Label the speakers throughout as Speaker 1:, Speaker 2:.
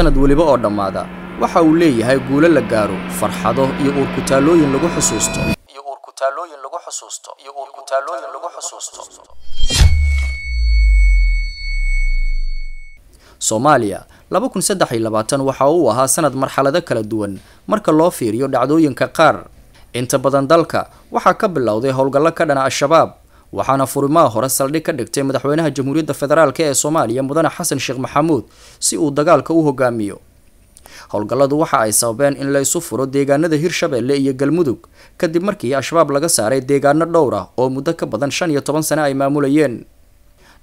Speaker 1: sannad weliba oo dhammaada waxa uu leeyahay guulo la gaaro farxado iyo uurkutaalooyin lagu xusuusto soomaaliya laba kun saddex iyo labaatan waxa uu ahaa sanad marxalado kala duwan marka loo fiiriyo dhacdooyinka qaar inta badan dalka waxaa ka bilowday howlgallo ka dhana al-shabaab waxaana furimaha hore saldhig ka dhigtay madaxweynaha jamhuuriyadda federaalk ee soomaaliya mudane xasan sheekh maxamuud si uu dagaalka u hogaamiyo howlgalladu waxa ay sababeen in laysu furo deegaanada hirshabeelle iyo galmudug kadib markii ashabaab laga saaray deegaano dhowr ah oo muddo ka badan shan iyo toban sane ay maamulayeen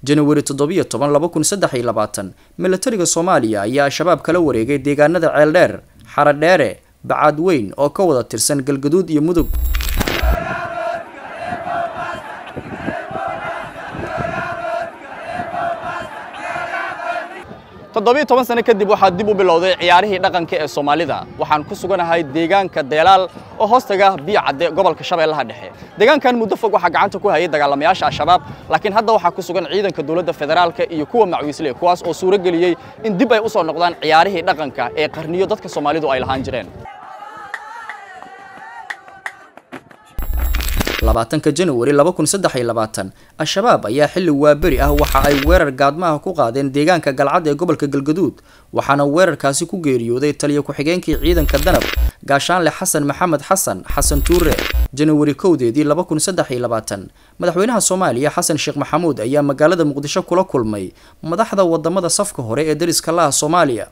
Speaker 1: janawari toddobiyo toban laba kun saddex iyo labaatan milatariga soomaaliya ayaa al-shabaab kala wareegay deegaanada ceeldheer xaradheere bacaad weyn oo ka wada tirsan galgaduud iyo mudug toddobiiy toban sano kadib waxaa dib u bilowday ciyaarihii dhaqanka ee soomaalida waxaan ku suganahay deegaanka deelaal oo hoostaga biyocadde gobolka shabeellaha dhexe deegaankan muddo fog waxaa gacanta ku hayay dagaalamayaasha al-shabaab laakiin hadda waxaa ku sugan ciidanka dowladda federaalka iyo kuwa macwiisle kuwaas oo suuro geliyey in dib ay u soo noqdaan ciyaarihii dhaqanka ee qarniyo dadka soomaalidu ay lahaan jireen labaatanka januari laba kun saddex iyo labaatan al-shabaab ayaa xilli waaberi ah waxa ay weerar gaadmaha ku qaadeen deegaanka galcad ee gobolka galgaduud waxaana weerarkaasi ku geeriyooday taliyo ku-xigeenkii ciidanka danab gaashaanle xasan maxamed xasan xasan tuure januari kowdeedii laba kun saddex iyo labaatan madaxweynaha soomaaliya xasan sheekh maxamuud ayaa magaalada muqdisho kula kulmay madaxda wadamada safka hore ee dariska laha soomaaliya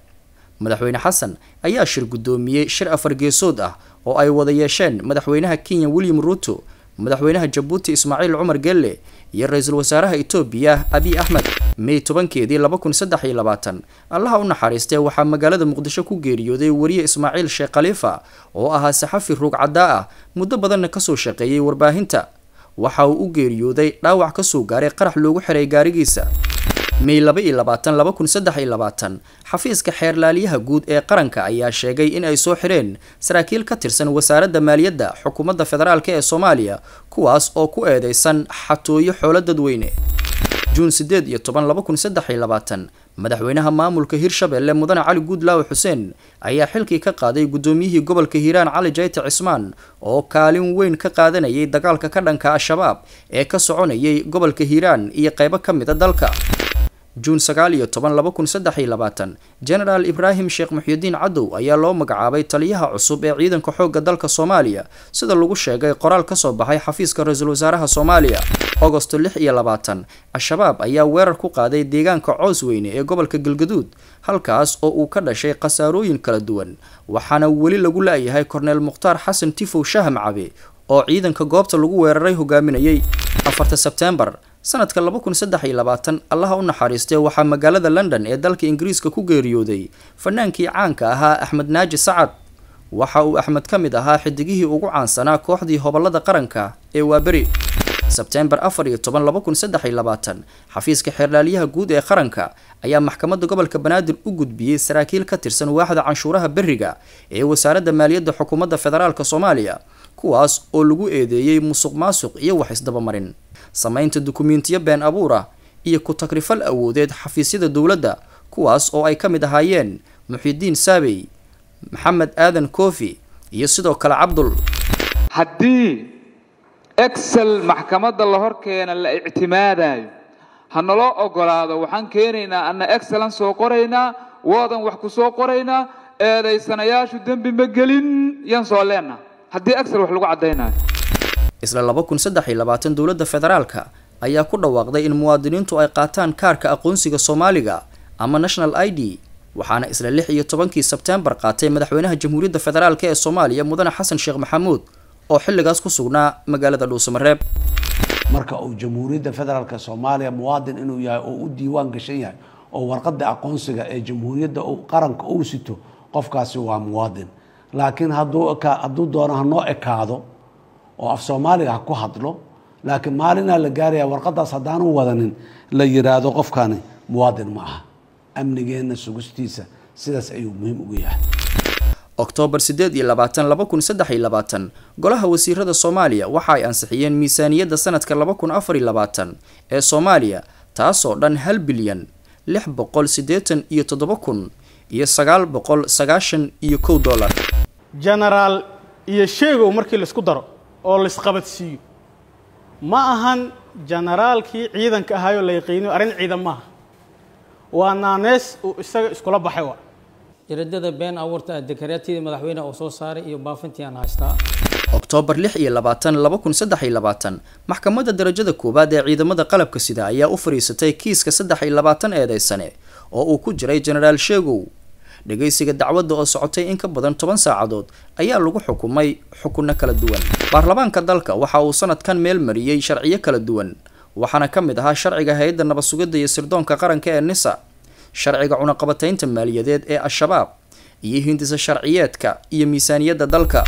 Speaker 1: madaxweyne xasan ayaa shir guddoomiyey shir afar geesood ah oo ay wada yeesheen madaxweynaha kenya william ruto madaxweynaha jabuuti ismaaciil cumar gelle iyo ra-iisul wasaaraha itoobiya abiy axmed mey tobankeedii laba kun saddex iyo labaatan allaha u naxariistee waxaa magaalada muqdisho ku geeriyooday weriye ismaaciil sheekh khaliifa oo ahaa saxafi ruugcaddaa ah muddo badanna kasoo shaqeeyay warbaahinta waxa uu u geeriyooday dhaawac kasoo gaaray qarax loogu xiray gaarigiisa may xafiiska xeerlaaliyaha guud ee qaranka ayaa sheegay in ay soo xireen saraakiil ka tirsan wasaaradda maaliyadda xukuumadda federaalk ee soomaaliya kuwaas oo ku eedeysan xatooyo xoolo dadweyne juun sideed iyo toban laba kun saddex iyo labaatan madaxweynaha maamulka hirshabeelle mudane cali guudlaawe xuseen ayaa xilkii ka qaaday guddoomiyihii gobolka hiiraan cali jayte cismaan oo kaalin weyn ka qaadanayay dagaalka ka dhanka a shabaab ee ka soconayay gobolka hiiraan iyo qeybo ka mida dalka juun sagaal iyo toban laba kun saddex iyo labaatan genaraal ibraahim sheekh muxyidiin cadow ayaa loo magacaabay taliyaha cusub ee ciidanka xoogga dalka soomaaliya sida lagu sheegay qoraal ka soo baxay xafiiska ra-iisul wasaaraha soomaaliya agosto lix iyo labaatan al-shabaab ayaa weerar ku qaaday deegaanka coos weyne ee gobolka galgaduud halkaas oo uu ka dhashay khasaarooyin kala duwan waxaana weli lagu la-yahay korneel mukhtaar xasan tifow shaham cabe oo ciidanka goobta lagu weeraray hogaaminayay afarta sebteembar sanadka laba kun saddex iyo labaatan allaha u naxariistee waxaa magaalada london ee dalka ingiriiska ku geeriyooday fanaankii caanka ahaa axmed naaji sacad waxa uu axmed ka mid ahaa xidigihii ugu caansanaa kooxdii hobolada qaranka ee waaberi sebtembar afar iyo toban laba kun saddex iyo labaatan xafiiska xeerlaalyaha guud ee qaranka ayaa maxkamadda gobolka banaadir u gudbiyey saraakiil ka tirsan waaxda canshuuraha berriga ee wasaaradda maaliyadda xukuumadda federaalk soomaaliya kuwaas oo lagu eedeeyey musuq maasuq iyo wax isdabamarin samaynta dukumentiyo been abuur ah iyo ku-takrifal awoodeed xafiisyada dowladda kuwaas oo ay ka mid ahaayeen muxidiin saabey maxamed aadan koofi iyo sidoo kale cabdul haddii excel maxkamadda la horkeena la ictimaadayo ha naloo ogolaado waxaan keenaynaa anna excelan soo qoraynaa woodan wax ku soo qoraynaa eedaysanayaashu dembi ma gelin yaan soo leenna haddii excel wax lagu caddaynayo isla laba kun saddex iyo labaatan dowladda federaalka ayaa ku dhawaaqday in muwaadiniintu ay qaataan kaarka aqoonsiga soomaaliga ama national i d waxaana isla lix iyo tobankii sebteembar qaatay madaxweynaha jamhuuriyadda federaalk ee soomaaliya mudane xasan sheekh maxamuud oo xilligaas ku sugnaa magaalada dhuusamareeb marka uu jamhuuriyadda federaalk soomaaliya muwaadin inuu yahay oo u diiwaan gashan yahay oo warqada aqoonsiga ee jamhuuriyadda qaranka uu sito qofkaasi waa muwaadin laakiin hadduu doono ha noo ekaado oo af soomaaliga ha ku hadlo laakiin maalinaa la gaarayaa warqadaas haddaanu wadanin la yiraahdo qofkani muwaadin ma aha amnigeenna sugistiisa sidaas ayuu muhiim ugu yahay oktoobar sideed iyo labaatan laba kun saddex iyo labaatan golaha wasiirada soomaaliya waxa ay ansixiyeen miisaaniyadda sanadka laba kun afar iyo labaatan ee soomaaliya taasoo dhan hal bilyan lix boqol siddeetan iyo toddoba kun iyo sagaal boqol sagaashan iyo kow dollar genaraal iyo sheegow markii laisku daro oo laisqabadsiiyo ma ahan jenaraalkii ciidanka ahaayoo la yaqiiniyo arrin ciidan maaha waa naanees uu isaga iskula baxay wa iradada been abuurta ah madaxweyne oo soo saaray iyo baafintii aan haystaa oktoobar lix iyo labaatan laba kun saddex iyo labaatan maxkamadda darajada koowaad ee ciidamada qalabka sida ayaa u fadhiisatay kiiska saddex iyo labaatan eedaysane oo uu ku jiray jenaraal sheegow dhagaysiga dacwadda oo socotay in ka badan toban saacadood ayaa lagu xukumay xukunno kala duwan baarlamaanka dalka waxa uu sanadkan meel mariyey sharciyo kala duwan waxaana ka mid ahaa sharciga hay-adda nabadsugidda iyo sirdoonka qaranka ee nisa sharciga cunaqabataynta maaliyadeed ee al-shabaab iyo hindisa sharciyeedka iyo miisaaniyadda dalka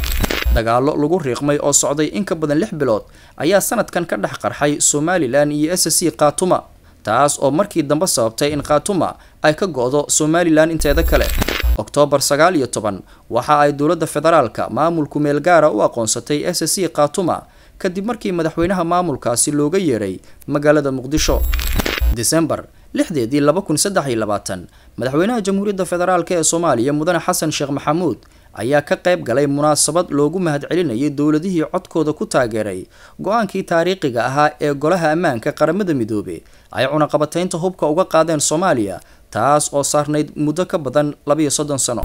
Speaker 1: dagaallo lagu riiqmay oo socday in ka badan lix bilood ayaa sanadkan ka dhex qarxay somalilan iyo s c khatuma taas oo markii dambe sababtay in khaatuma ay ka go-do somalilan inteeda kale oktoobar sagaal iyo toban waxa ay dowladda federaalka maamulku meelgaara u aqoonsatay s c khaatuma kadib markii madaxweynaha maamulkaasi looga yeedhay magaalada muqdisho desembar lixdeedii laba kun saddex iyo labaatan madaxweynaha jamhuuriyadda federaalk ee soomaaliya mudane xasan sheekh maxamuud ayaa ka qayb galay munaasabad loogu mahadcelinayay dowladihii codkooda ku taageeray go-aankii taariikhiga ahaa ee golaha ammaanka qaramada midoobe ay cunaqabateynta hubka uga qaadeen soomaaliya taas oo saarnayd muddo ka badan labayo soddon sano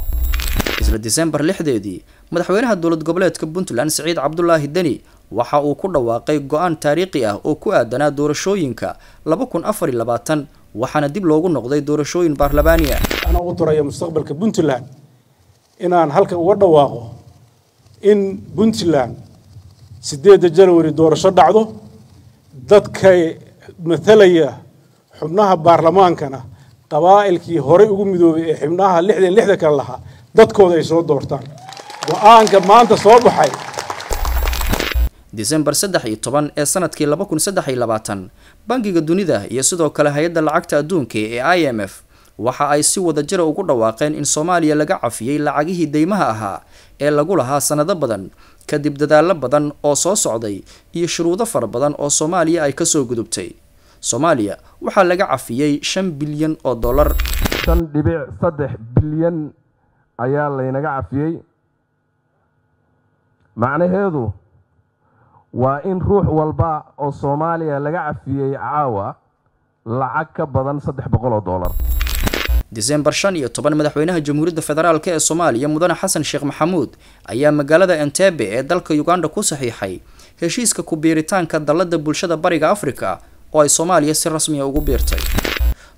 Speaker 1: isla diseembar lixdeedii madaxweynaha dowlad goboleedka puntland siciid cabdulaahi deni waxa uu ku dhawaaqay go-aan taariikhi ah oo ku aadanaa doorashooyinka laba kun afar iyo labaatan waxaana dib loogu noqday doorashooyin baarlamaaniya mustaqbalka puntland inaan halka uga dhawaaqo in puntland sideeda january doorasho dhacdo dadkay matalaya xubnaha baarlamaankana qabaa'ilkii horey ugu midoobay ee xubnaha lixdan lixda kale lahaa dadkooda ay soo doortaan go-aanka maanta soo baxay disembar saddex iyo toban ee sanadkii laba kun saddex iyo labaatan bangiga dunida iyo sidoo kale hay-adda lacagta adduunka ee i m f waxa ay si wadajira ah ugu dhawaaqeen in soomaaliya laga cafiyey lacagihii deymaha ahaa ee lagu lahaa sannado badan kadib dadaallo badan oo soo socday iyo shuruudo fara badan oo soomaaliya ay ka soo gudubtay soomaaliya waxaa laga cafiyey shan bilyan oo dollar shan dhibic saddex bilyan ayaa laynaga cafiyey macnaheedu waa in ruux walba oo soomaaliya laga cafiyey caawa lacag ka badan saddex boqol oo dollar disembar shan iyo toban madaxweynaha jamhuuriyadda federaalk ee soomaaliya mudane xasan sheekh maxamuud ayaa magaalada entebe ee dalka uganda ku saxiixay heshiiska ku biiritaanka dallada bulshada bariga afrika oo ay soomaaliya si rasmiya ah ugu biirtay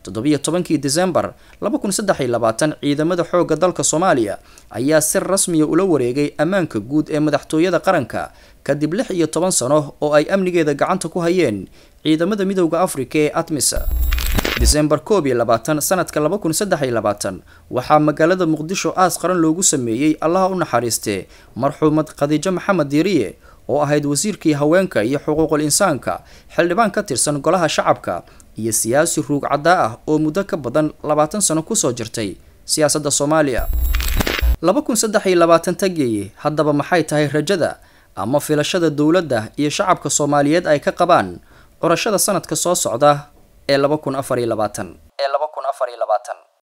Speaker 1: toddobiyo tobankii disembar laba kun saddex iyo labaatan ciidamada xoogga dalka soomaaliya ayaa si rasmiya ah ula wareegay ammaanka guud ee madaxtooyada qaranka kadib lix iyo toban sano oo ay amnigeeda gacanta ku hayeen ciidamada midooda afrika ee atmisa disembar koob iyo labaatan sanadka laba kun saddex iyo labaatan waxaa magaalada muqdisho aas qaran loogu sameeyey allaha u naxariistee marxuumad khadiijo maxamed diiriye oo ahayd wasiirkii haweenka iyo xuquuqul insaanka xildhibaan ka tirsan golaha shacabka iyo siyaasi ruug caddaa ah oo muddo ka badan labaatan sano kusoo jirtay siyaasadda soomaaliya laba kun saddex iyo labaatan tageeye haddaba maxay tahay rajada ama filashada dowladda iyo shacabka soomaaliyeed ay ka qabaan curashada sanadka soo socda ee laba kun afar iyo labaatan ee laba kun afar iyo labaatan